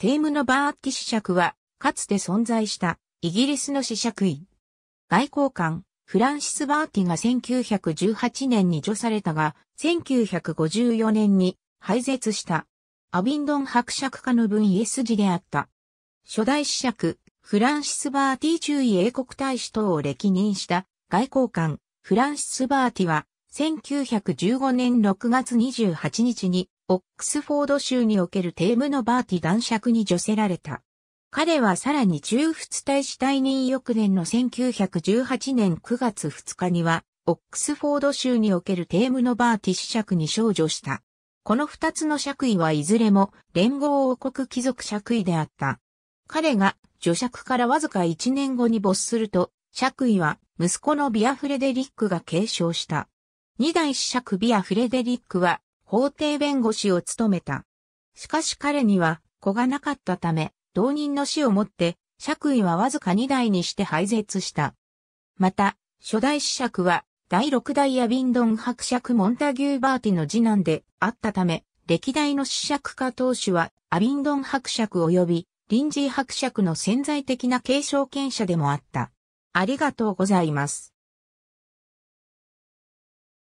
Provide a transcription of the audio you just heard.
テームのバーティ子爵は、かつて存在したイギリスの子爵位。外交官、フランシス・バーティが1918年に除されたが、1954年に廃絶した。アビンドン伯爵家の分イエスであった。初代子爵、フランシス・バーティ中尉英国大使等を歴任した外交官、フランシス・バーティは、1915年6月28日にオックスフォード州におけるテームのバーティ男爵に除せられた。彼はさらに中仏大使退任翌年の1918年9月2日には、オックスフォード州におけるテームのバーティ子爵に少女した。この二つの爵位はいずれも連合王国貴族爵位であった。彼が女爵からわずか1年後に没すると、爵位は息子のビア・フレデリックが継承した。二代子爵ビア・フレデリックは法廷弁護士を務めた。しかし彼には子がなかったため、同人の死をもって、爵位はわずか2代にして廃絶した。また、初代子爵は、第6代ヤビンドン伯爵モンタギューバーティの次男であったため、歴代の子爵家当主は、アビンドン伯爵及び、臨時伯爵の潜在的な継承権者でもあった。ありがとうございます。